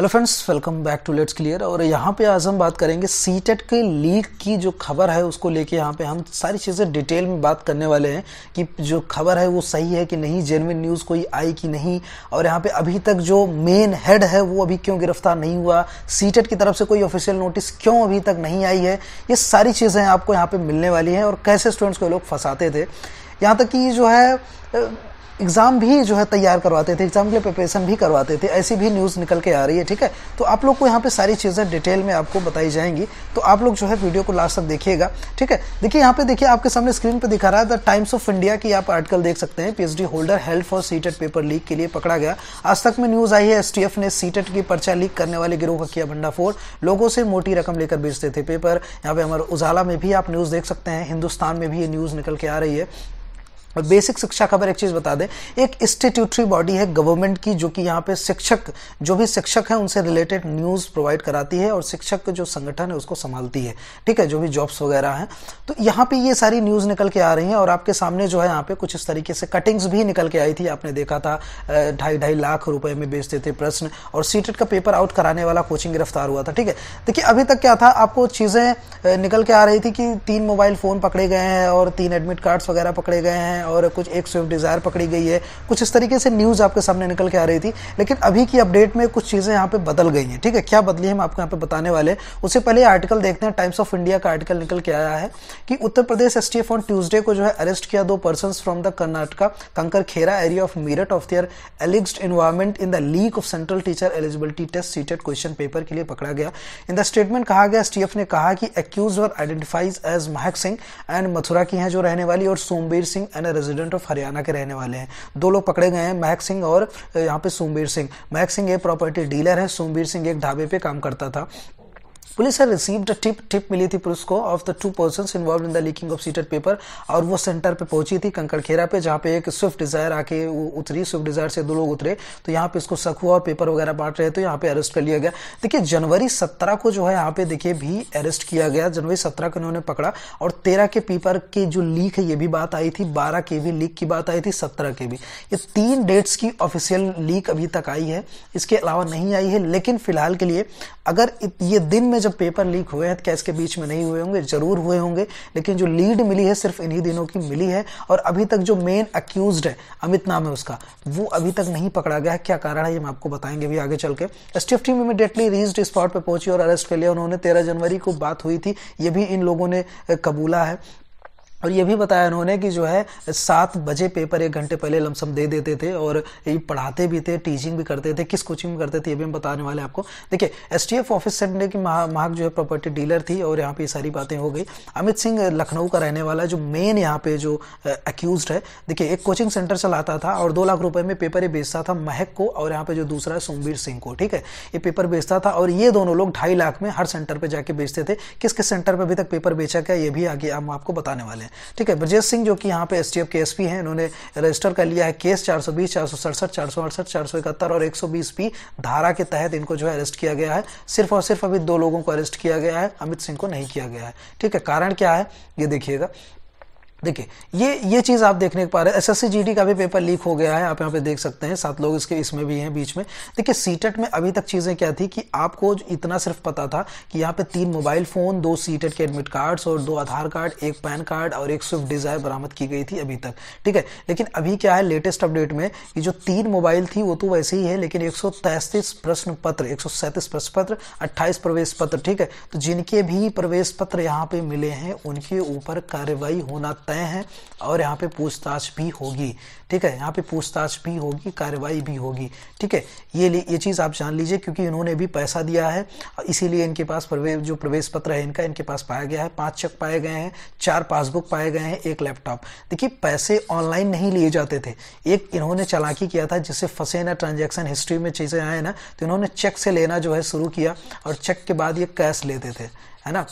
hello friends welcome back to let's clear और यहाँ पे आज हम बात करेंगे सी टेट e के लीक की जो खबर है उसको लेके यहाँ पे हम सारी चीज़ें डिटेल में बात करने वाले हैं कि जो खबर है वो सही है कि नहीं जेनविन न्यूज़ कोई आई कि नहीं और यहाँ पे अभी तक जो मेन हेड है वो अभी क्यों गिरफ्तार नहीं हुआ सी टेट e की तरफ से कोई ऑफिशियल नोटिस क्यों अभी तक नहीं आई है ये सारी चीज़ें आपको यहाँ पर मिलने वाली हैं और कैसे स्टूडेंट्स को लोग फंसाते थे यहाँ तक कि जो है एग्ज़ाम भी जो है तैयार करवाते थे एग्ज़ाम के लिए प्रिपरेशन भी करवाते थे ऐसी भी न्यूज़ निकल के आ रही है ठीक है तो आप लोग को यहाँ पे सारी चीज़ें डिटेल में आपको बताई जाएंगी तो आप लोग जो है वीडियो को लास्ट तक देखिएगा ठीक है देखिए यहाँ पे देखिए आपके सामने स्क्रीन पर दिखा रहा है द टाइम्स ऑफ इंडिया की आप आर्टिकल देख सकते हैं PhD holder help for CTET paper leak के लिए पकड़ा गया आज तक में न्यूज़ आई है एस ने सीटेट की पर्चा लीक करने वाले गिरोह का किया भंडाफोड़ लोगों से मोटी रकम लेकर बेचते थे पेपर यहाँ पे हमारे उजाला में भी आप न्यूज़ देख सकते हैं हिंदुस्तान में भी ये न्यूज़ निकल के आ रही है और बेसिक शिक्षा खबर एक चीज़ बता दें एक इंस्टीट्यूटरी बॉडी है गवर्नमेंट की जो कि यहाँ पे शिक्षक जो भी शिक्षक है उनसे रिलेटेड न्यूज़ प्रोवाइड कराती है और शिक्षक जो संगठन है उसको संभालती है ठीक है जो भी जॉब्स वगैरह हैं तो यहाँ पे ये सारी न्यूज़ निकल के आ रही है और आपके सामने जो है यहाँ पे कुछ इस तरीके से कटिंग्स भी निकल के आई थी आपने देखा था ढाई ढाई लाख रुपए में बेचते थे प्रश्न और सीटेट का पेपर आउट कराने वाला कोचिंग गिरफ्तार हुआ था ठीक है देखिए अभी तक क्या था आपको चीज़ें निकल के आ रही थी कि तीन मोबाइल फ़ोन पकड़े गए हैं और तीन एडमिट कार्ड्स वगैरह पकड़े गए हैं हैं और कुछ एक स्विफ्ट डिज़ायर पकड़ी गई है कुछ इस तरीके से न्यूज़ आपके सामने निकल के आ रही थी लेकिन अभी की अपडेट में कुछ चीज़ें यहाँ पे बदल गई हैं ठीक है क्या बदली है हम आपको यहाँ पे बताने वाले उससे पहले आर्टिकल देखते हैं टाइम्स ऑफ इंडिया का आर्टिकल निकल के आया है कि Uttar Pradesh S on Tuesday को जो है अरेस्ट किया दो person from the Karnataka Kankar Khera area of Meerut of their alleged involvement in the leak of central teacher eligibility test CTET question paper के लिए पकड़ा गया इन द स्टेटमेंट कहा गया एसटीएफ ने कहा कि एक्यूज और आइडेंटिफाइज एज महक सिंह एंड मथुरा की हैं जो रहने वाली और Somveer Singh and resident of Haryana के रहने वाले हैं दो लोग पकड़े गए हैं महक सिंह और यहाँ पे सोमवीर सिंह महक सिंह एक प्रॉपर्टी डीलर है सोमवीर सिंह एक ढाबे पे काम करता था पुलिस ने रिसीव्ड टिप टिप मिली थी पुलिस को of the two person involve in the leaking of CTET paper और वो सेंटर पे पहुंची थी कंकड़खेरा पे जहाँ पे एक स्विफ्ट डिजायर आके उतरी स्विफ्ट डिजायर से दो लोग उतरे तो यहाँ पे इसको शक हुआ और पेपर वगैरह बांट रहे थे तो यहाँ पे अरेस्ट कर लिया गया देखिए जनवरी सत्रह को जो है यहाँ पे देखिए भी अरेस्ट किया गया जनवरी सत्रह को इन्होंने पकड़ा और तेरह के पेपर की जो लीक है ये भी बात आई थी बारह के भी लीक की बात आई थी सत्रह के भी ये तीन डेट्स की ऑफिशियल लीक अभी तक आई है इसके अलावा नहीं आई है लेकिन फिलहाल के लिए अगर ये दिन में जब पेपर लीक हुए हैं तो क्या इसके बीच में नहीं हुए होंगे जरूर हुए होंगे लेकिन जो लीड मिली है सिर्फ इन्हीं दिनों की मिली है और अभी तक जो मेन अक्यूज है अमित नाम है उसका वो अभी तक नहीं पकड़ा गया है क्या कारण है ये हम आपको बताएंगे भी आगे चल के S T F team immediately reach spot पर पहुंची और अरेस्ट के लिए उन्होंने तेरह जनवरी को बात हुई थी ये भी इन लोगों ने कबूला है और ये भी बताया उन्होंने कि जो है सात बजे पेपर एक घंटे पहले लमसम दे देते थे और ये पढ़ाते भी थे टीचिंग भी करते थे किस कोचिंग में करते थे ये भी हम बताने वाले आपको देखिए S T F office centre की महाग जो है प्रॉपर्टी डीलर थी और यहाँ पे सारी बातें हो गई अमित सिंह लखनऊ का रहने वाला जो मेन यहाँ पे जो अक्यूज है देखिए एक कोचिंग सेंटर चलाता था और दो लाख रुपये में पेपर ये बेचता था महक को और यहाँ पे जो दूसरा है सोमवीर सिंह को ठीक है ये पेपर बेचता था और ये दोनों लोग ढाई लाख में हर सेंटर पर जाके बेचते थे किस किस सेंटर पर अभी तक पेपर बेचा गया ये भी आगे हम आपको बताने वाले हैं ठीक है ब्रजेश सिंह जो कि यहाँ पे एसटीएफ के एसपी हैं इन्होंने रजिस्टर कर लिया है केस 420, 467, 468, 471 और 120 पी धारा के तहत इनको जो है अरेस्ट किया गया है सिर्फ और सिर्फ अभी दो लोगों को अरेस्ट किया गया है अमित सिंह को नहीं किया गया है ठीक है कारण क्या है ये देखिएगा देखिए ये ये चीज़ आप देखने पा रहे हैं एसएससी जीडी का भी पेपर लीक हो गया है आप यहाँ पे देख सकते हैं सात लोग इसके इसमें भी हैं बीच में देखिए सीटेट e में अभी तक चीज़ें क्या थी कि आपको इतना सिर्फ पता था कि यहाँ पे तीन मोबाइल फ़ोन दो सीटेट e के एडमिट कार्ड्स और दो आधार कार्ड एक पैन कार्ड और एक स्विफ्ट डिज़ायर बरामद की गई थी अभी तक ठीक है लेकिन अभी क्या है लेटेस्ट अपडेट में कि जो तीन मोबाइल थी वो तो वैसे ही है लेकिन एक प्रश्न पत्र एक प्रश्न पत्र अट्ठाईस प्रवेश पत्र ठीक है तो जिनके भी प्रवेश पत्र यहाँ पे मिले हैं उनके ऊपर कार्रवाई होना तय है और यहाँ पे पूछताछ भी होगी ठीक है यहाँ पे पूछताछ भी होगी कार्रवाई भी होगी ठीक है ये ये चीज़ आप जान लीजिए क्योंकि इन्होंने भी पैसा दिया है इसीलिए इनके पास प्रवेश जो प्रवेश पत्र है इनका इनके पास पाया गया है पांच चेक पाए गए हैं चार पासबुक पाए गए हैं एक लैपटॉप देखिए पैसे ऑनलाइन नहीं लिए जाते थे एक इन्होंने चलाकी किया था जिससे फंसे ना ट्रांजेक्शन हिस्ट्री में चीज़ें आए ना तो इन्होंने चेक से लेना जो है शुरू किया और चेक के बाद ये कैश लेते थे है ना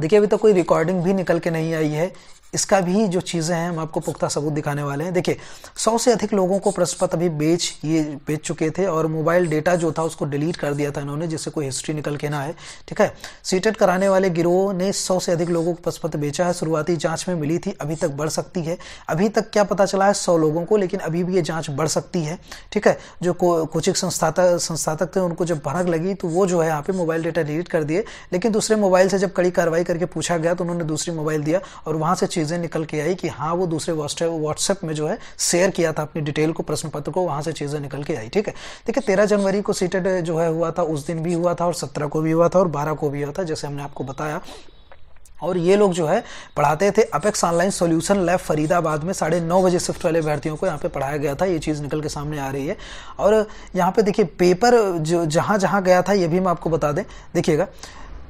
देखिए अभी तो कोई रिकॉर्डिंग भी निकल के नहीं आई है इसका भी जो चीज़ें हैं हम आपको पुख्ता सबूत दिखाने वाले हैं देखिए सौ से अधिक लोगों को प्रश्न पत्र अभी बेच ये बेच चुके थे और मोबाइल डेटा जो था उसको डिलीट कर दिया था इन्होंने जिससे कोई हिस्ट्री निकल के ना आए ठीक है सीटेट कराने वाले गिरोह ने सौ से अधिक लोगों को प्रश्न पत्र बेचा है शुरुआती जाँच में मिली थी अभी तक बढ़ सकती है अभी तक क्या पता चला है सौ लोगों को लेकिन अभी भी ये जाँच बढ़ सकती है ठीक है जो कोचिंग संस्थातक संस्थातक थे उनको जब भड़क लगी तो वो जो है यहाँ पे मोबाइल डेटा डिलीट कर दिए लेकिन दूसरे मोबाइल से जब कड़ी कार्रवाई करके पूछा गया तो उन्होंने दूसरी मोबाइल दिया और वहाँ से चीज़ें निकल के आई कि हाँ वो दूसरे व्हाट्सएप में जो है शेयर किया था अपनी डिटेल को प्रश्न पत्र को वहां से चीज़ें निकल के आई ठीक है देखिए तेरह जनवरी को सीटेड जो है हुआ था उस दिन भी हुआ था और सत्रह को भी हुआ था और बारह को भी हुआ था जैसे हमने आपको बताया और ये लोग जो है पढ़ाते थे apex online solution lab Faridabad में साढ़े नौ बजे शिफ्ट वाले अभ्यर्थियों को यहाँ पे पढ़ाया गया था ये चीज़ निकल के सामने आ रही है और यहाँ पे देखिए पेपर जो जहाँ जहाँ गया था ये भी मैं आपको बता दें देखिएगा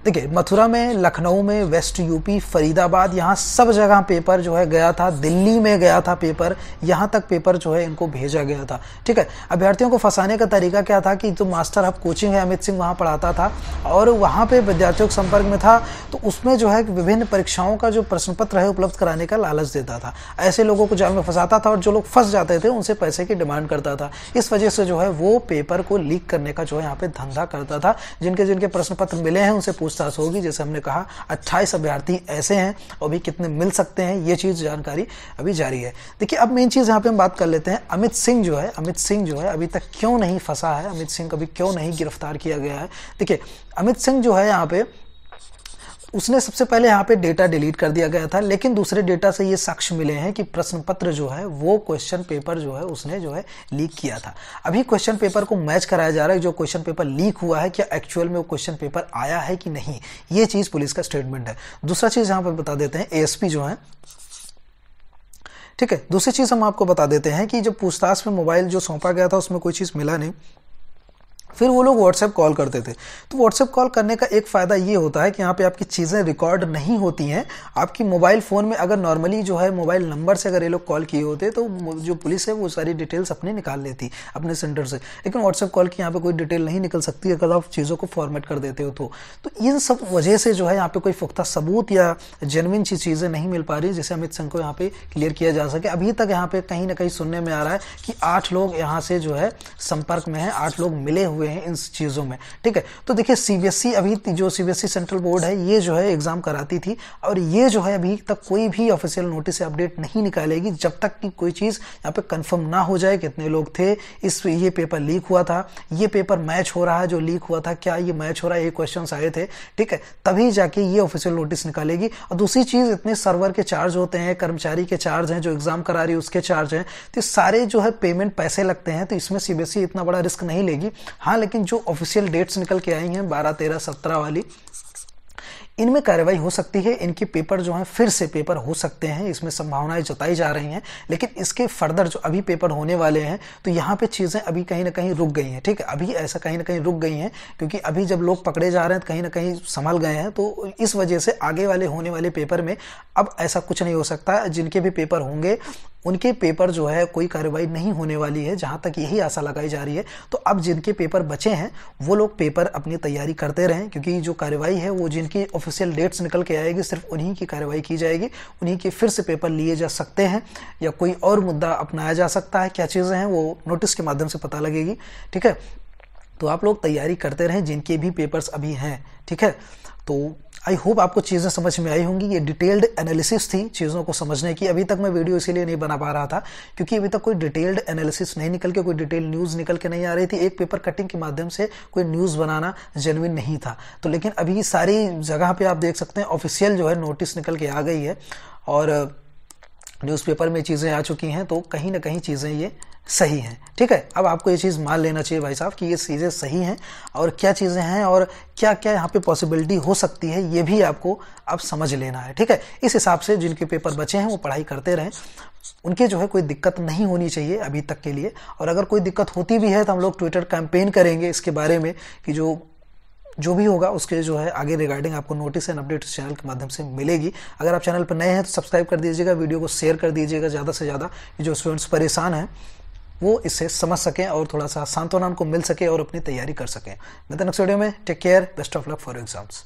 देखिए मथुरा में लखनऊ में वेस्ट यूपी फरीदाबाद यहाँ सब जगह पेपर जो है गया था दिल्ली में गया था पेपर यहाँ तक पेपर जो है इनको भेजा गया था ठीक है अभ्यर्थियों को फंसाने का तरीका क्या था कि जो मास्टर ऑफ कोचिंग है अमित सिंह वहाँ पढ़ाता था और वहाँ पर विद्यार्थियों के संपर्क में था तो उसमें जो है विभिन्न परीक्षाओं का जो प्रश्न पत्र है उपलब्ध कराने का लालच देता था ऐसे लोगों को जाल में फंसाता था और जो लोग फंस जाते थे उनसे पैसे की डिमांड करता था इस वजह से जो है वो पेपर को लीक करने का जो है यहाँ पे धंधा करता था जिनके जिनके प्रश्न पत्र मिले हैं उनसे पूछ पूछताछ होगी जैसे हमने कहा अट्ठाईस अभ्यर्थी ऐसे हैं और भी कितने मिल सकते हैं ये चीज़ जानकारी अभी जारी है देखिए अब मेन चीज़ यहाँ पे हम बात कर लेते हैं अमित सिंह जो है अमित सिंह जो है अभी तक क्यों नहीं फंसा है अमित सिंह कभी क्यों नहीं गिरफ्तार किया गया है देखिए अमित सिंह जो है यहाँ पे उसने सबसे पहले यहाँ पे डेटा डिलीट कर दिया गया था लेकिन दूसरे डेटा से ये साक्ष्य मिले हैं कि प्रश्न पत्र जो है वो क्वेश्चन पेपर जो है उसने जो है लीक किया था अभी क्वेश्चन पेपर को मैच कराया जा रहा है जो क्वेश्चन पेपर लीक हुआ है क्या एक्चुअल में वो क्वेश्चन पेपर आया है कि नहीं ये चीज़ पुलिस का स्टेटमेंट है दूसरा चीज़ यहाँ पर बता देते हैं एएसपी जो है ठीक है दूसरी चीज़ हम आपको बता देते हैं कि जब पूछताछ में मोबाइल जो सौंपा गया था उसमें कोई चीज़ मिला नहीं फिर वो लोग व्हाट्सएप कॉल करते थे तो व्हाट्सएप कॉल करने का एक फ़ायदा ये होता है कि यहाँ पे आपकी चीज़ें रिकॉर्ड नहीं होती हैं आपकी मोबाइल फ़ोन में अगर नॉर्मली जो है मोबाइल नंबर से अगर ये लोग कॉल किए होते तो जो पुलिस है वो सारी डिटेल्स अपने निकाल लेती अपने सेंटर से लेकिन व्हाट्सएप कॉल की यहाँ पर कोई डिटेल नहीं निकल सकती अगर आप चीज़ों को फॉर्मेट कर देते हो तो।, तो इन सब वजह से जो है यहाँ पर कोई पुख्ता सबूत या जेनविन चीज़ें नहीं मिल पा रही जिसे अमित सिंह को यहाँ पर क्लियर किया जा सके अभी तक यहाँ पर कहीं ना कहीं सुनने में आ रहा है कि आठ लोग यहाँ से जो है संपर्क में हैं आठ लोग मिले हुए हुए हैं इन चीज़ों में ठीक है तो देखिए सीबीएसई e अभी जो सीबीएसई सेंट्रल बोर्ड है ये जो है एग्ज़ाम कराती थी और ये जो है अभी तक कोई भी ऑफिशियल नोटिस अपडेट नहीं निकालेगी जब तक कि कोई चीज़ यहाँ पे कंफर्म ना हो जाए कितने लोग थे इस ये पेपर लीक हुआ था ये पेपर मैच हो रहा है जो लीक हुआ था क्या ये मैच हो रहा है ये क्वेश्चन आए थे ठीक है तभी जाके ये ऑफिशियल नोटिस निकालेगी और दूसरी चीज़ इतने सर्वर के चार्ज होते हैं कर्मचारी के चार्ज हैं जो एग्ज़ाम करा रही है उसके चार्ज हैं तो सारे जो है पेमेंट पैसे लगते हैं तो इसमें सीबीएसई e इतना बड़ा रिस्क नहीं लेगी हाँ हाँ लेकिन जो ऑफिशियल डेट्स निकल के आई हैं बारह तेरह सत्रह वाली इनमें कार्रवाई हो सकती है इनके पेपर जो हैं फिर से पेपर हो सकते हैं इसमें संभावनाएं जताई जा रही हैं लेकिन इसके फर्दर जो अभी पेपर होने वाले हैं तो यहाँ पे चीज़ें अभी कहीं ना कहीं रुक गई हैं ठीक है अभी ऐसा कहीं ना कहीं रुक गई हैं क्योंकि अभी जब लोग पकड़े जा रहे हैं तो कहीं ना कहीं संभल गए हैं तो इस वजह से आगे वाले होने वाले पेपर में अब ऐसा कुछ नहीं हो सकता जिनके भी पेपर होंगे उनके पेपर जो है कोई कार्रवाई नहीं होने वाली है जहाँ तक यही आशा लगाई जा रही है तो अब जिनके पेपर बचे हैं वो लोग पेपर अपनी तैयारी करते रहें क्योंकि जो कार्रवाई है वो जिनकी ऑफिशियल डेट्स निकल के आएगी सिर्फ उन्हीं की कार्रवाई की जाएगी उन्हीं के फिर से पेपर लिए जा सकते हैं या कोई और मुद्दा अपनाया जा सकता है क्या चीज़ें हैं वो नोटिस के माध्यम से पता लगेगी ठीक है तो आप लोग तैयारी करते रहें जिनके भी पेपर्स अभी हैं ठीक है तो आई होप आपको चीज़ें समझ में आई होंगी ये डिटेल्ड एनालिसिस थी चीज़ों को समझने की अभी तक मैं वीडियो इसीलिए नहीं बना पा रहा था क्योंकि अभी तक कोई डिटेल्ड एनालिसिस नहीं निकल के कोई डिटेल न्यूज़ निकल के नहीं आ रही थी एक पेपर कटिंग के माध्यम से कोई न्यूज़ बनाना जेनविन नहीं था तो लेकिन अभी सारी जगह पर आप देख सकते हैं ऑफिशियल जो है नोटिस निकल के आ गई है और न्यूज़पेपर में चीज़ें आ चुकी हैं तो कहीं ना कहीं चीज़ें ये सही हैं ठीक है अब आपको ये चीज़ मान लेना चाहिए भाई साहब कि ये चीज़ें सही हैं और क्या चीज़ें हैं और क्या क्या यहाँ पे पॉसिबिलिटी हो सकती है ये भी आपको अब समझ लेना है ठीक है इस हिसाब से जिनके पेपर बचे हैं वो पढ़ाई करते रहें उनके जो है कोई दिक्कत नहीं होनी चाहिए अभी तक के लिए और अगर कोई दिक्कत होती भी है तो हम लोग ट्विटर कैंपेन करेंगे इसके बारे में कि जो जो भी होगा उसके जो है आगे रिगार्डिंग आपको नोटिस एंड अपडेट चैनल के माध्यम से मिलेगी अगर आप चैनल पर नए हैं तो सब्सक्राइब कर दीजिएगा वीडियो को शेयर कर दीजिएगा ज़्यादा से ज़्यादा जो स्टूडेंट्स परेशान हैं वो इससे समझ सकें और थोड़ा सा सांत्वना उनको मिल सके और अपनी तैयारी कर सकें तो नेक्स्ट वीडियो में take care best of luck for exams